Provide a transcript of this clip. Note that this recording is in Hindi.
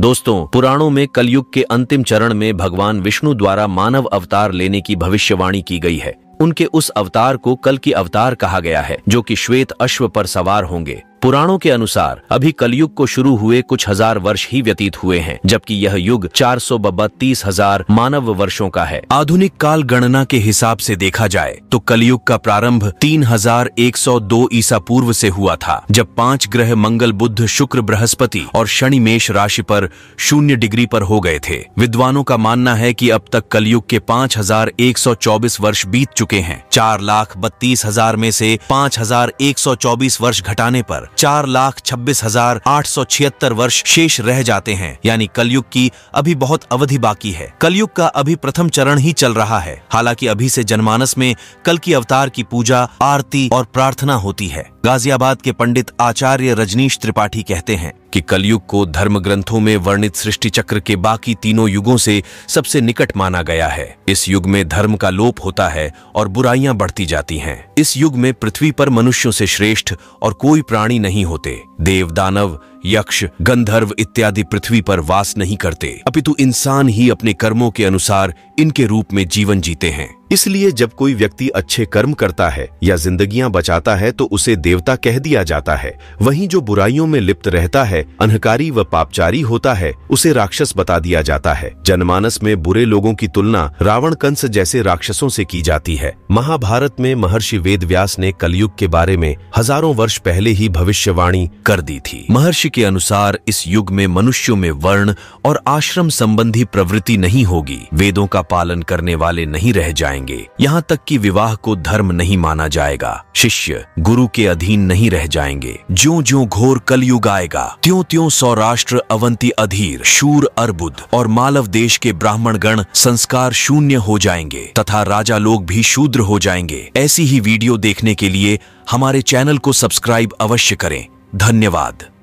दोस्तों पुराणों में कलयुग के अंतिम चरण में भगवान विष्णु द्वारा मानव अवतार लेने की भविष्यवाणी की गई है उनके उस अवतार को कल की अवतार कहा गया है जो कि श्वेत अश्व पर सवार होंगे पुराणों के अनुसार अभी कलयुग को शुरू हुए कुछ हजार वर्ष ही व्यतीत हुए हैं जबकि यह युग चार सौ बत्तीस हजार मानव वर्षों का है आधुनिक काल गणना के हिसाब से देखा जाए तो कलयुग का प्रारंभ 3102 ईसा पूर्व से हुआ था जब पांच ग्रह मंगल बुद्ध शुक्र बृहस्पति और शनि मेष राशि पर शून्य डिग्री पर हो गए थे विद्वानों का मानना है कि अब तक कलयुग के 5124 वर्ष बीत चुके हैं चार लाख बत्तीस हजार में से चौबीस वर्ष घटाने पर चार लाख छब्बीस हजार आठ सौ छिहत्तर वर्ष शेष रह जाते हैं यानी कलयुग की अभी बहुत अवधि बाकी है कलयुग का अभी प्रथम चरण ही चल रहा है हालांकि अभी से जनमानस में कल की अवतार की पूजा आरती और प्रार्थना होती है गाजियाबाद के पंडित आचार्य रजनीश त्रिपाठी कहते हैं कि कलयुग को धर्म ग्रंथों में वर्णित सृष्टि चक्र के बाकी तीनों युगों से सबसे निकट माना गया है इस युग में धर्म का लोप होता है और बुराइयां बढ़ती जाती हैं। इस युग में पृथ्वी पर मनुष्यों से श्रेष्ठ और कोई प्राणी नहीं होते देव दानव यक्ष गंधर्व इत्यादि पृथ्वी पर वास नहीं करते अपितु इंसान ही अपने कर्मों के अनुसार इनके रूप में जीवन जीते हैं इसलिए जब कोई व्यक्ति अच्छे कर्म करता है या जिंदगियां बचाता है तो उसे देवता कह दिया जाता है वहीं जो बुराइयों में लिप्त रहता है अनहकारी व पापचारी होता है उसे राक्षस बता दिया जाता है जनमानस में बुरे लोगों की तुलना रावण कंस जैसे राक्षसों से की जाती है महाभारत में महर्षि वेद व्यास ने कलयुग के बारे में हजारों वर्ष पहले ही भविष्यवाणी कर दी थी महर्षि के अनुसार इस युग में मनुष्यों में वर्ण और आश्रम संबंधी प्रवृत्ति नहीं होगी वेदों का पालन करने वाले नहीं रह जाए जाएंगे यहाँ तक कि विवाह को धर्म नहीं माना जाएगा शिष्य गुरु के अधीन नहीं रह जाएंगे ज्यो ज्यो घोर कलयुग आएगा त्यों त्यों सौराष्ट्र अवंती अधीर शूर अर्बुद और मालव देश के ब्राह्मण गण संस्कार शून्य हो जाएंगे तथा राजा लोग भी शूद्र हो जाएंगे ऐसी ही वीडियो देखने के लिए हमारे चैनल को सब्सक्राइब अवश्य करें धन्यवाद